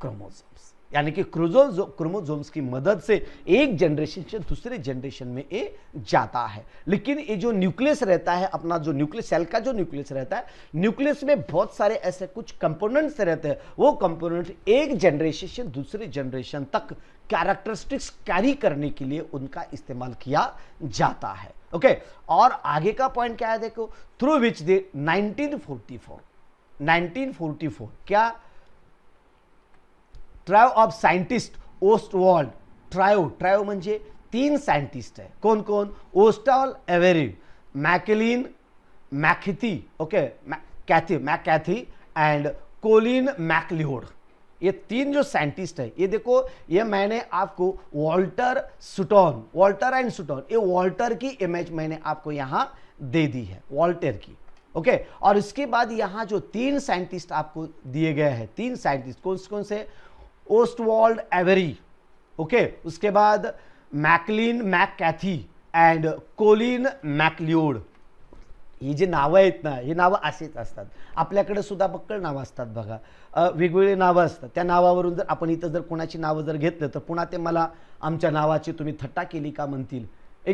S1: chromosome यानी कि क्रोजोल क्रोमोजोम्स की मदद से एक जनरेशन से दूसरे जनरेशन में ये जाता है लेकिन ये जो न्यूक्लियस रहता है अपना जो न्यूक्लियस सेल का जो न्यूक्लियस रहता है न्यूक्लियस में बहुत सारे ऐसे कुछ कंपोनेंट्स रहते हैं वो कंपोनेंट एक जनरेशन से दूसरे जनरेशन तक कैरेक्टरिस्टिक्स कैरी करने के लिए उनका इस्तेमाल किया जाता है ओके okay? और आगे का पॉइंट क्या है देखो through which they forty four क्या trio of scientist Oswald trio trio मे तीन साइंटिस्ट है कौन कौन ओस्टॉल Avery Maclyn McCarty okay Carty McCarty and Colin MacLeod ये तीन जो साइंटिस्ट है ये देखो ये मैंने आपको Walter Sutton Walter and Sutton ये वॉल्टर की इमेज मैंने आपको यहाँ दे दी है वॉल्टर की ओके okay? और इसके बाद यहाँ जो तीन साइंटिस्ट आपको दिए गए हैं तीन साइंटिस्ट कौन कौन से ओस्टवॉल्ड एवरी ओके उसके बाद Maclyn McCarty and Colin MacLeod ही जी नावं आहेत ना ही नावं असेच असतात आपल्याकडे सुद्धा बक्कळ नावं असतात बघा वेगवेगळी नावं असतात त्या नावावरून जर आपण इथं जर कोणाची नावं जर घेतलं तर पुन्हा ते मला आमच्या नावाची तुम्ही थट्टा केली का म्हणतील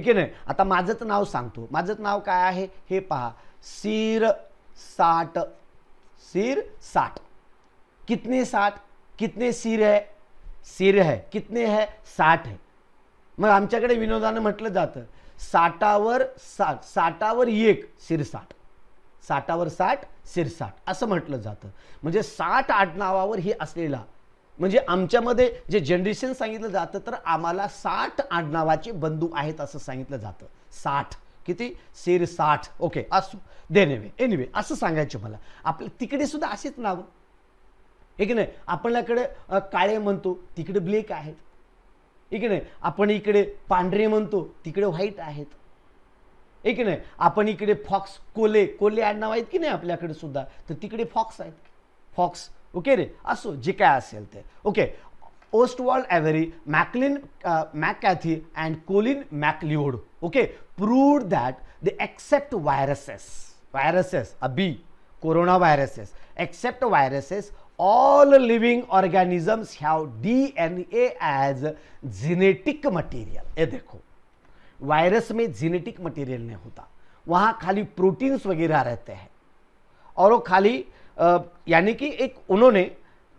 S1: की नाही आता माझंच नाव सांगतो माझंच नाव काय आहे हे पहा सीर साठ सीर साठ कितने साठ कितने सिर आहे सिर आहे कितने आहे साठ आहे मग आमच्याकडे विनोदानं म्हटलं जातं साठावर साठ साठावर एक सिरसाठ साठावर साठ सिरसाठ असं म्हटलं जातं म्हणजे साठ आडनावावर ही असलेला म्हणजे आमच्यामध्ये जे जनरेशन सांगितलं जातं तर आम्हाला साठ आडनावाचे बंधू आहेत असं सांगितलं जातं साठ किती सिरसाठ ओके असू देवे एनिवे असं सांगायचे मला आपलं तिकडे सुद्धा असेच नावं आहे की नाही आपल्याकडे काळे म्हणतो तिकडे ब्लॅक आहेत ठीक की नाही आपण इकडे पांढरे म्हणतो तिकडे व्हाईट आहेत ठीक की नाही आपण इकडे फॉक्स कोले कोले आडनाव आहेत की नाही आपल्याकडे सुद्धा तर तिकडे फॉक्स आहेत फॉक्स ओके रे असो जे काय असेल ते okay Oswald Avery Maclyn McCarty and Colin MacLeod okay proved that they except viruses viruses A B corona viruses except viruses all living organisms have DNA as genetic material ये देखो वायरस में जेनेटिक मटेरियल नहीं होता वहाँ खाली प्रोटीन्स वगैरह रहते हैं और वो खाली यानी कि एक उन्होंने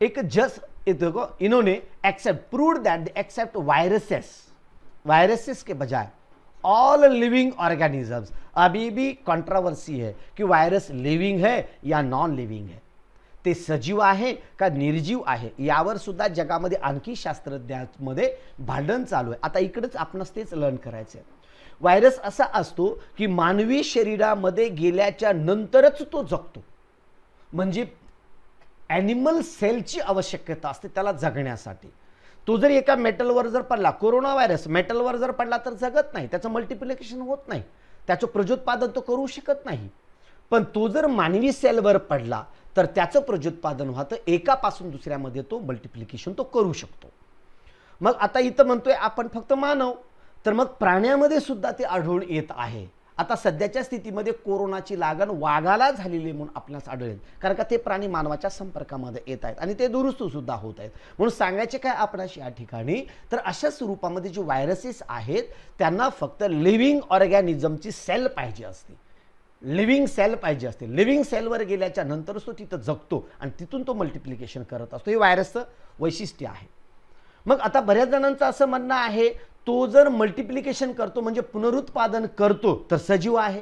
S1: एक जस्ट देखो इन्होंने except prove that except viruses viruses के बजाय ऑल लिविंग ऑर्गेनिजम्स अभी भी कंट्रोवर्सी है कि वायरस लिविंग है या नॉन लिविंग है ते सजीव आहे का निर्जीव आहे यावर सुद्धा जगामध्ये आणखी शास्त्रज्ञांमध्ये भांडण चालू आहे आता इकडेच आपण तेच लर्न करायचं आहे व्हायरस असा असतो की मानवी शरीरामध्ये गेल्याच्या नंतरच तो जगतो म्हणजे ॲनिमल सेलची आवश्यकता असते त्याला जगण्यासाठी तो जर एका मेटलवर जर पडला कोरोना व्हायरस मेटलवर जर पडला तर जगत नाही त्याचं मल्टिप्लिकेशन होत नाही त्याचं प्रजोत्पादन तो करू शकत नाही पण तो जर मानवी सेलवर पडला तर त्याचं प्रजोत्पादन व्हातं एकापासून दुसऱ्यामध्ये तो मल्टिप्लिकेशन तो करू शकतो मग आता इथं म्हणतोय आपण फक्त मानव तर मग प्राण्यामध्ये सुद्धा ते आढळून येत आहे आता सध्याच्या स्थितीमध्ये कोरोनाची लागण वाघाला झालेली म्हणून आपल्यास आढळेल कारण का ते प्राणी मानवाच्या संपर्कामध्ये येत आहेत आणि ते दुरुस्त सुद्धा होत आहेत म्हणून सांगायचे काय आपणास या ठिकाणी तर अशा स्वरूपामध्ये जे व्हायरसेस आहेत त्यांना फक्त लिव्हिंग ऑर्गॅनिझमची सेल पाहिजे असते लिव्हिंग सेल पाहिजे असते लिव्हिंग सेलवर गेल्याच्या नंतरच तो तिथं जगतो आणि तिथून तो मल्टिप्लिकेशन करत असतो हे व्हायरसचं वैशिष्ट्य आहे मग आता बऱ्याच जणांचं असं म्हणणं आहे तो जर मल्टिप्लिकेशन करतो म्हणजे पुनरुत्पादन करतो तर सजीव आहे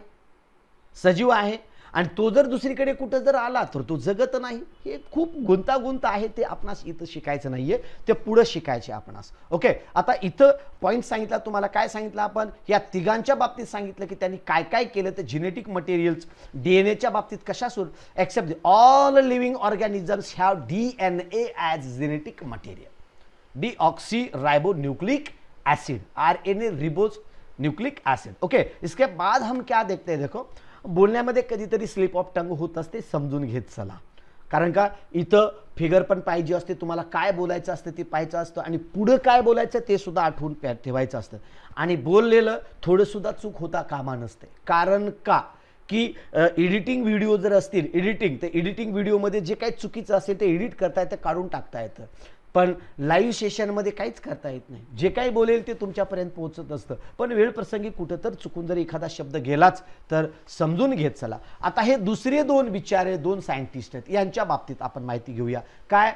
S1: सजीव आहे आणि तो जर दुसरीकडे कुठं जर आला तर तो जगत नाही हे खूप गुंतागुंत आहे ते आपणास इथं शिकायचं नाहीये ते पुढं शिकायचे आपणास ओके आता इथं पॉईंट सांगितला तुम्हाला काय सांगितलं आपण या तिघांच्या बाबतीत सांगितलं की त्यांनी काय काय केलं ते जिनेटिक मटेरियल्स डी एन एच्या बाबतीत कशासून except all living organisms have D N A as genetic material deoxyribonucleic acid R N A ribose nucleic acid okay इसके बाद हम क्या देखते हैं देखो बोलण्यामध्ये कधीतरी स्लिप ऑफ टंग होत असते समजून घेत चला कारण का इथं फिगर पण पाहिजे असते तुम्हाला काय बोलायचं असतं ते पाहायचं असतं आणि पुढं काय बोलायचं ते सुद्धा आठवून ठेवायचं असतं आणि बोललेलं थोडंसुद्धा चूक होता कामा नसते कारण का की एडिटिंग व्हिडिओ जर असतील एडिटिंग तर एडिटिंग व्हिडिओमध्ये जे काही चुकीचं असेल ते एडिट करता येतं काढून टाकता येतं पण लाईव्ह सेशनमध्ये काहीच करता येत नाही जे काही बोलेल ते तुमच्यापर्यंत पोहोचत असतं पण वेळप्रसंगी कुठं तर चुकून जर एखादा शब्द गेलाच तर समजून घेत चला आता हे दुसरे दोन विचारे दोन सायंटिस्ट आहेत यांच्या बाबतीत आपण माहिती घेऊया काय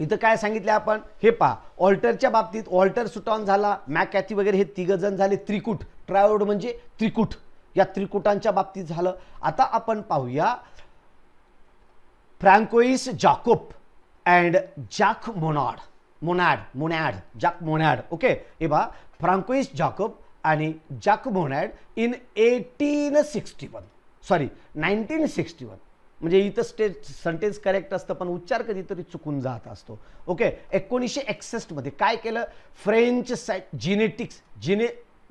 S1: इथं काय सांगितलं आपण हे पहा ऑल्टरच्या बाबतीत ऑल्टर सुटॉन झाला मॅकॅथी वगैरे हे जण झाले त्रिकूट ट्रायोड म्हणजे त्रिकूट या त्रिकुटांच्या बाबतीत झालं आता आपण पाहूया François Jacob Jacques Monod Monod Monod Jacques Monod okay हे बा फ्रांकोइस जाकोब आणि Jacques Monod in eighteen sixty one sorry nineteen sixty one म्हणजे इथं स्टेज सेंटेन्स करेक्ट असतं पण उच्चार कधीतरी चुकून जात असतो ओके एकोणीसशे एकसष्टमध्ये काय केलं फ्रेंच साय जिनेटिक्स जिने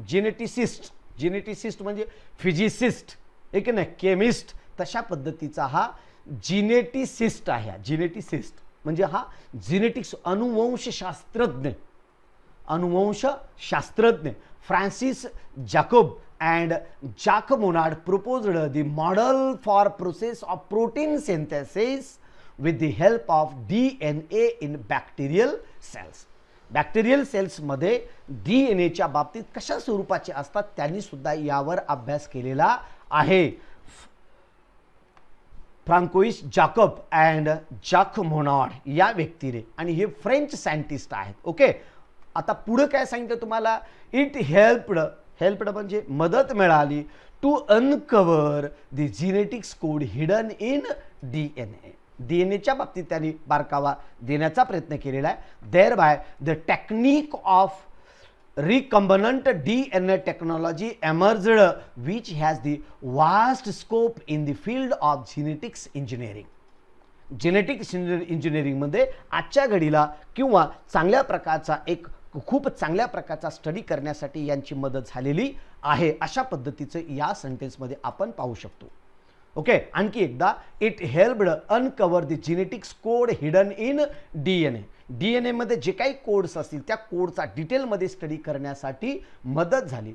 S1: जिनेटिसिस्ट जिनेटिसिस्ट म्हणजे फिजिसिस्ट एक ना केमिस्ट तशा पद्धतीचा हा जिनेटिसिस्ट आहे जिनेटिसिस्ट म्हणजे हा जिनेटिक्स अनुवंशशास्त्रज्ञ अनुवंशशास्त्रज्ञ Francis Jacob and Jacques Monod proposed the model for process of protein synthesis with the help of D N A in bacterial cells bacterial सेल्समध्ये डी एन एच्या बाबतीत कशा स्वरूपाचे असतात त्यांनी सुद्धा यावर अभ्यास केलेला आहे फ्रांकोईस जाकब अँड जाक मोनॉड या व्यक्तीने आणि हे फ्रेंच सायंटिस्ट आहेत ओके आता पुढं काय सांगितलं तुम्हाला इट हेल्पड हेल्पड म्हणजे मदत मिळाली to uncover the genetics code hidden in D N A D N एच्या बाबतीत त्यांनी बारकावा देण्याचा प्रयत्न केलेला आहे thereby the technique of recombinant DNA technology emerged which has the vast scope in the field of genetics engineering. Genetics इंजिनिअरिंगमध्ये आजच्या घडीला किंवा चांगल्या प्रकारचा एक खूप चांगल्या प्रकारचा स्टडी करण्यासाठी यांची मदत झालेली आहे अशा पद्धतीचं या सेंटेन्समध्ये आपण पाहू शकतो ओके आणखी एकदा it helped uncover the genetics code hidden in D N A D N एमध्ये जे काही कोड्स असतील त्या कोडचा डिटेलमध्ये स्टडी करण्यासाठी मदत झाली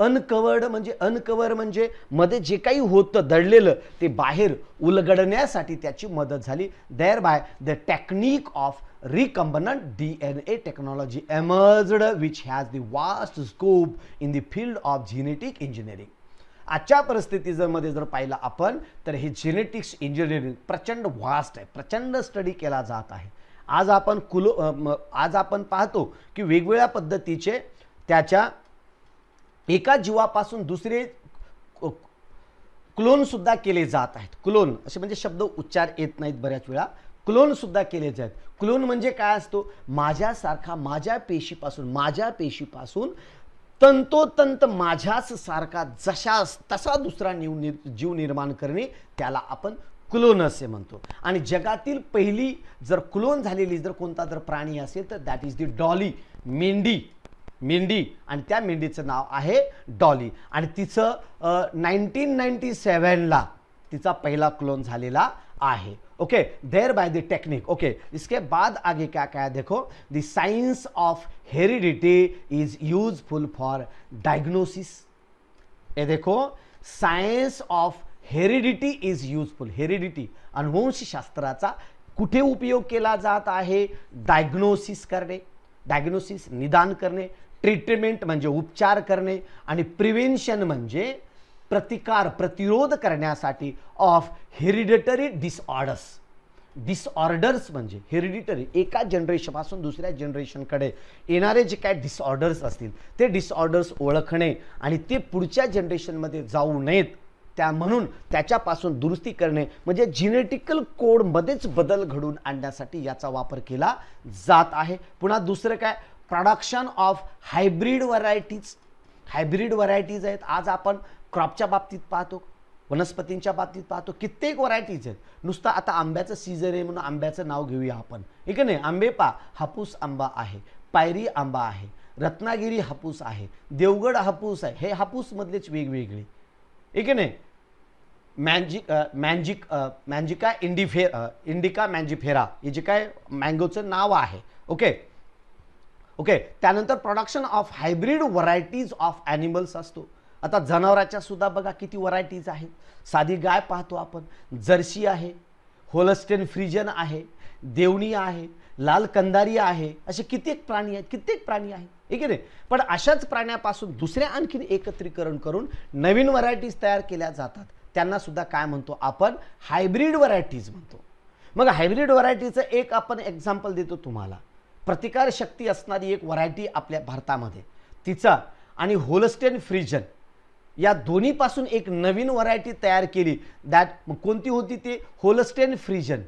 S1: अनकवर्ड म्हणजे अनकवर म्हणजे मध्ये जे काही होतं दडलेलं ते बाहेर उलगडण्यासाठी त्याची मदत झाली thereby the technique of recombinant D N A technology emerged which has the vast scope in the field of genetic engineering आजच्या परिस्थिती जर मध्ये जर पाहिलं आपण तर हे जेनेटिक्स इंजिनिअरिंग प्रचंड वास्ट आहे प्रचंड स्टडी केला जात आहे आज आपण कुलो आज आपण पाहतो की वेगवेगळ्या पद्धतीचे त्याच्या एका जीवापासून दुसरे क्लोनसुद्धा केले जात आहेत क्लोन असे म्हणजे शब्द उच्चार येत नाहीत बऱ्याच वेळा क्लोनसुद्धा केले जात क्लोन म्हणजे काय असतो माझ्यासारखा माझ्या पेशीपासून माझ्या पेशीपासून तंतोतंत माझ्याच सारखा जशा तसा दुसरा जीव निर्माण करणे त्याला आपण क्लोन असे म्हणतो आणि जगातील पहिली जर क्लोन झालेली जर कोणता जर प्राणी असेल तर दॅट इज द डॉली मेंढी मेंढी आणि त्या मेंढीचं नाव आहे डॉली आणि तिचं नाईन्टीन नाईन्टी सेवनला तिचा पहिला क्लोन झालेला आहे okay thereby the technique okay इसके बाद आगे क्या काय देखो the science of heredity is useful for diagnosis हे देखो science of heredity is useful heredity अनुवंशशास्त्राचा कुठे उपयोग केला जात आहे डायग्नोसिस करणे डायग्नोसिस निदान करणे ट्रीटमेंट म्हणजे उपचार करणे आणि प्रिव्हेन्शन म्हणजे प्रतिकार प्रतिरोध करण्यासाठी ऑफ हेरिडेटरी डिसऑर्डर्स डिसऑर्डर्स म्हणजे हेरिडिटरी एका जनरेशनपासून दुसऱ्या जनरेशनकडे येणारे जे काय डिसऑर्डर्स असतील ते डिसऑर्डर्स ओळखणे आणि ते पुढच्या जनरेशनमध्ये जाऊ नयेत त्या म्हणून त्याच्यापासून दुरुस्ती करणे म्हणजे जिनेटिकल कोडमध्येच बदल घडून आणण्यासाठी याचा वापर केला जात आहे पुन्हा दुसरं काय production of hybrid varieties hybrid varieties आहेत आज आपण क्रॉपच्या बाबतीत पाहतो वनस्पतींच्या बाबतीत पाहतो कित्येक व्हरायटीज आहेत नुसतं आता आंब्याचं सीझन आहे म्हणून आंब्याचं नाव घेऊया आपण ठीक आहे आंबे पा हापूस आंबा आहे पायरी आंबा आहे रत्नागिरी हापूस आहे देवगड हापूस आहे हे हापूसमधलेच वेगवेगळे ठीक आहे नाही मॅनजिक मॅन्जिक मॅनजिका इंडिफे इंडिका मॅन्जिफेरा हे जे काय मँगोचं नाव आहे ओके ओके त्यानंतर production of hybrid varieties of animals असतो आता जनावराच्या सुद्धा बघा किती व्हरायटीज आहेत साधी गाय पाहतो आपण जर्सी आहे होलस्टेन फ्रिजन आहे देवणी आहे लाल कंदारी आहे असे कित्येक प्राणी आहेत कित्येक प्राणी आहेत ठीक आहे पण अशाच प्राण्यापासून दुसऱ्या आणखीन एकत्रीकरण करून नवीन व्हरायटीज तयार केल्या जातात त्यांना सुद्धा काय म्हणतो आपण हायब्रीड व्हरायटीज म्हणतो मग हायब्रीड व्हरायटीचं एक आपण एक्झाम्पल देतो तुम्हाला प्रतिकारशक्ती असणारी एक व्हरायटी आपल्या भारतामध्ये तिचा आणि होलस्टेन फ्रिजन या दोन्हीपासून एक नवीन व्हरायटी तयार केली दॅट कोणती होती ती होलस्टेन फ्रीजन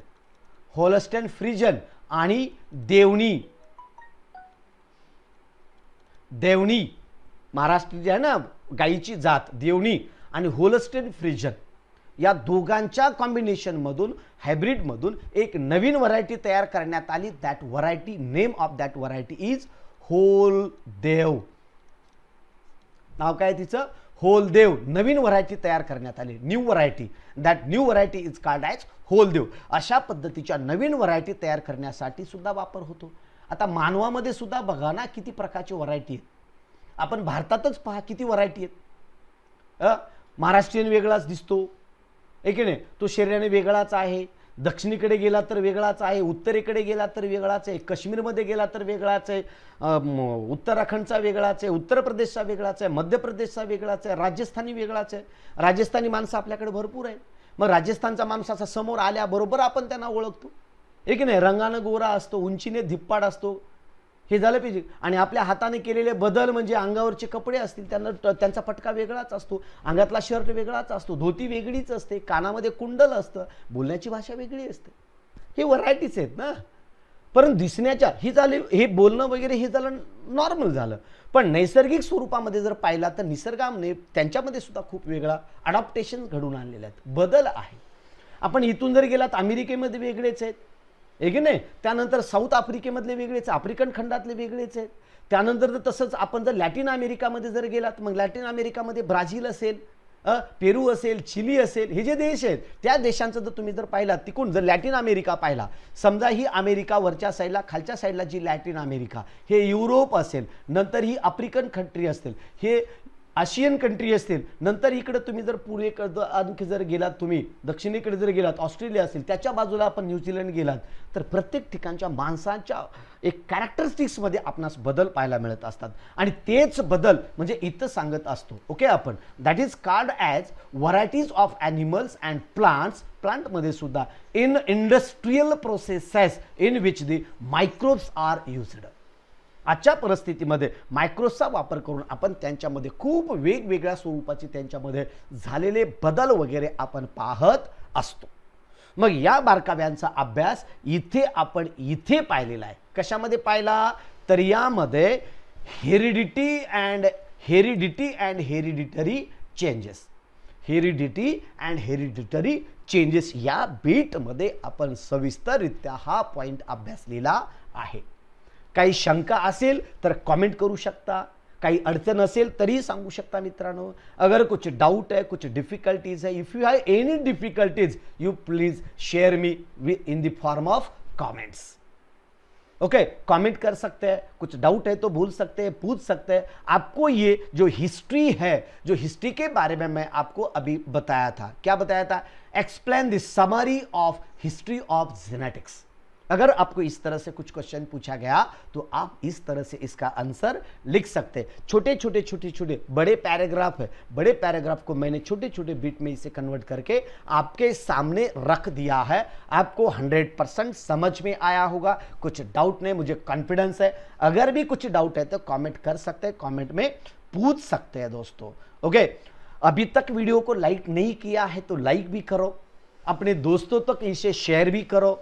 S1: होलस्टेन फ्रीजन आणि देवणी देवणी महाराष्ट्र जी आहे ना गाईची जात देवणी आणि होलस्टेन फ्रिजन या दोघांच्या कॉम्बिनेशनमधून हायब्रिडमधून एक नवीन व्हरायटी तयार करण्यात आली that variety name of that variety is होल देव नाव काय तिचं होल देव नवीन व्हरायटी तयार करण्यात आली new variety that new variety is called as देव अशा पद्धतीच्या नवीन व्हरायटी तयार करण्यासाठी सुद्धा वापर होतो आता मानवामध्ये सुद्धा बघा ना किती प्रकारची व्हरायटी आहेत आपण भारतातच पहा किती व्हरायटी आहेत महाराष्ट्रीयन वेगळाच दिसतो आहे की नाही तो शरीराने वेगळाच आहे दक्षिणेकडे गेला तर वेगळाच आहे उत्तरेकडे गेला तर वेगळाच आहे काश्मीरमध्ये गेला तर वेगळाच आहे उत्तराखंडचा वेगळाच आहे उत्तर प्रदेशचा वेगळाच आहे मध्य प्रदेशचा वेगळाच आहे राजस्थानी वेगळाच आहे राजस्थानी माणसं आपल्याकडे भरपूर आहे मग राजस्थानचा माणसाचा समोर आल्याबरोबर आपण त्यांना ओळखतो एक नाही रंगानं गोरा असतो उंचीने धिप्पाड असतो हे झालं पाहिजे आणि आपल्या हाताने केलेले बदल म्हणजे अंगावरचे कपडे असतील त्यांना त्यांचा फटका वेगळाच असतो अंगातला शर्ट वेगळाच असतो धोती वेगळीच असते कानामध्ये कुंडल असतं बोलण्याची भाषा वेगळी असते हे व्हरायटीच आहेत ना परंतु दिसण्याच्या हे झाले हे बोलणं वगैरे हे झालं नॉर्मल झालं पण नैसर्गिक स्वरूपामध्ये जर पाहिला तर निसर्गामध्ये त्यांच्यामध्ये सुद्धा खूप वेगळा अडॉप्टेशन घडून आणलेला आहेत बदल आहे आपण इथून जर गेलात अमेरिकेमध्ये वेगळेच आहेत आहे की नाही त्यानंतर साऊथ आफ्रिकेमधले वेगळेच आफ्रिकन खंडातले वेगळेच आहेत त्यानंतर तसंच आपण जर लॅटिन अमेरिकामध्ये जर गेलात मग लॅटिन अमेरिकामध्ये ब्राझील असेल पेरू असेल चिली असेल हे जे देश आहेत त्या देशांचं जर तुम्ही जर पाहिलात तिकून जर लॅटिन अमेरिका पाहिला समजा ही अमेरिका वरच्या साईडला खालच्या साईडला जी लॅटिन अमेरिका हे युरोप असेल नंतर ही आफ्रिकन कंट्री असतील हे आशियन कंट्री असतील नंतर इकडे तुम्ही जर पूर्वेकडं आणखी जर गेलात तुम्ही दक्षिणेकडे जर गेलात ऑस्ट्रेलिया असेल त्याच्या बाजूला आपण न्यूझीलंड गेलात तर प्रत्येक ठिकाणच्या माणसांच्या एक कॅरेक्टरिस्टिक्समध्ये आपणास बदल पाहायला मिळत असतात आणि तेच बदल म्हणजे इथं सांगत असतो ओके आपण that is called as varieties of animals and plants प्लांटमध्ये सुद्धा in industrial processes in which the microbes are used आजच्या परिस्थितीमध्ये मायक्रोसचा वापर करून आपण त्यांच्यामध्ये खूप वेगवेगळ्या स्वरूपाचे त्यांच्यामध्ये झालेले बदल वगैरे आपण पाहत असतो मग या बारकाव्यांचा अभ्यास इथे आपण इथे पाहिलेला आहे कशामध्ये पाहिला तर यामध्ये heredity and heredity and hereditary changes heredity and hereditary changes या बीटमध्ये आपण सविस्तररित्या हा पॉईंट अभ्यासलेला आहे का शंका आल तो कॉमेंट करू शकता का अडचण अल तरी संगू शकता मित्रों अगर कुछ डाउट है कुछ डिफिकल्टीज है if you have any difficulties you please share me in the form of comments okay comment कर सकते हैं कुछ डाउट है तो भूल सकते हैं पूछ सकते हैं आपको ये जो हिस्ट्री है जो हिस्ट्री के बारे में मैं आपको अभी बताया था क्या बताया था explain the summary of history of genetics अगर आपको इस तरह से कुछ क्वेश्चन पूछा गया तो आप इस तरह से इसका आंसर लिख सकते हैं छोटे छोटे छोटे छोटे बड़े पैराग्राफ है बड़े पैराग्राफ को मैंने छोटे छोटे बीट में इसे कन्वर्ट करके आपके सामने रख दिया है आपको 100 परसेंट समझ में आया होगा कुछ डाउट नहीं मुझे कॉन्फिडेंस है अगर भी कुछ डाउट है तो कॉमेंट कर सकते हैं कॉमेंट में पूछ सकते हैं दोस्तों ओके अभी तक वीडियो को लाइक नहीं किया है तो लाइक भी करो अपने दोस्तों तक इसे शेयर भी करो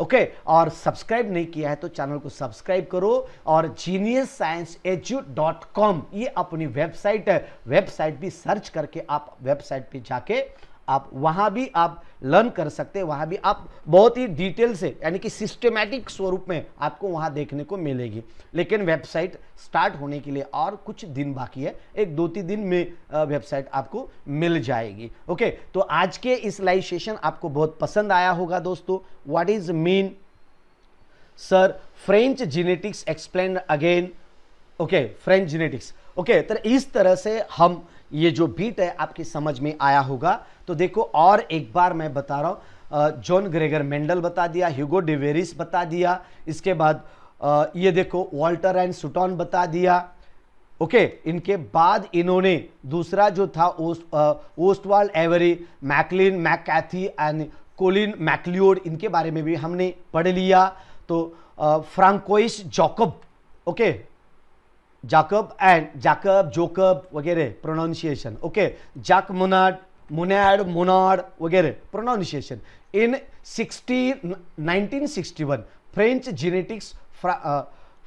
S1: ओके okay, और सब्सक्राइब नहीं किया है तो चैनल को सब्सक्राइब करो और genius science edu dot com ये अपनी वेबसाइट है वेबसाइट भी सर्च करके आप वेबसाइट पे जाके आप वहां भी आप लर्न कर सकते हैं वहां भी आप बहुत ही डिटेल से यानी कि सिस्टमेटिक स्वरूप में आपको वहां देखने को मिलेगी लेकिन वेबसाइट स्टार्ट होने के लिए और कुछ दिन बाकी है एक दो तीन दिन में वेबसाइट आपको मिल जाएगी ओके तो आज के इस लाइव सेशन आपको बहुत पसंद आया होगा दोस्तों what is mean sir French genetics explain again okay French genetics okay तो इस तरह से हम ये जो बीट है आपकी समझ में आया होगा तो देखो और एक बार मैं बता रहा हूँ जॉन ग्रेगर मेंडल बता दिया ह्यूगो डिवेरिस बता दिया इसके बाद ये देखो वॉल्टर एंड सुटॉन बता दिया ओके okay, इनके बाद इन्होंने दूसरा जो था ओस्ट ओस्टवाल Avery McLean McCarty and Colin MacLeod इनके बारे में भी हमने पढ़ लिया तो Francois Jacob okay Jacob and Jacob Jacob वगैरे pronunciation okay Jacques Monod Monod Monod वगैरे pronunciation in sixty nineteen sixty one French genetics फ्रा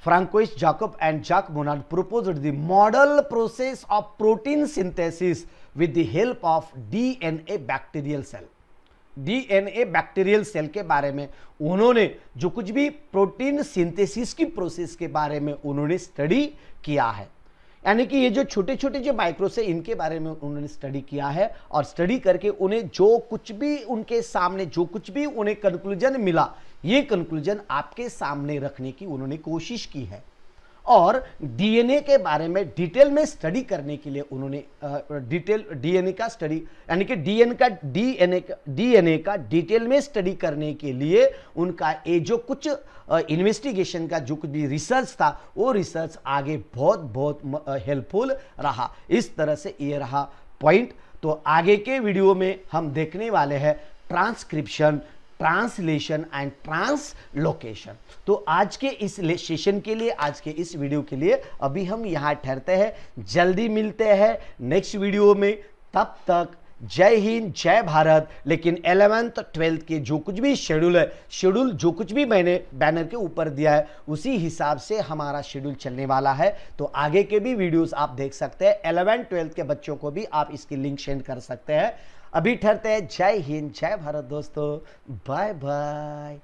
S1: Francois Jacob and Jacques Monod model process of protein synthesis with the help of D N A bacterial cell DNA bacterial cell के बारे में उन्होंने जो कुछ भी प्रोटीन सिंथेसिस की प्रोसेस के बारे में उन्होंने स्टडी किया है यानी कि ये जो छोटे छोटे जो माइक्रोस है इनके बारे में उन्होंने स्टडी किया है और स्टडी करके उन्हें जो कुछ भी उनके सामने जो कुछ भी उन्हें कंक्लूजन मिला ये कंक्लूजन आपके सामने रखने की उन्होंने कोशिश की है और डीएनए के बारे में डिटेल में स्टडी करने के लिए उन्होंने डिटेल डीएनए का स्टडी यानी कि डीएन का डीएनए डीएनए का डिटेल में स्टडी करने के लिए उनका ये जो कुछ इन्वेस्टिगेशन का जो कुछ भी रिसर्च था वो रिसर्च आगे बहुत बहुत हेल्पफुल रहा इस तरह से ये रहा पॉइंट तो आगे के वीडियो में हम देखने वाले हैं ट्रांसक्रिप्शन ट्रांसलेशन एंड ट्रांसलोकेशन तो आज के इस सेशन के लिए आज के इस वीडियो के लिए अभी हम यहाँ ठहरते हैं जल्दी मिलते हैं नेक्स्ट वीडियो में तब तक जय हिंद जय भारत लेकिन एलेवेंथ ट्वेल्थ के जो कुछ भी शेड्यूल है शेड्यूल जो कुछ भी मैंने बैनर के ऊपर दिया है उसी हिसाब से हमारा शेड्यूल चलने वाला है तो आगे के भी वीडियोस आप देख सकते हैं एलेवेंथ ट्वेल्थ के बच्चों को भी आप इसकी लिंक सेंड कर सकते हैं अभी ठरते हैं जय हिंद जय भारत दोस्तों बाय बाय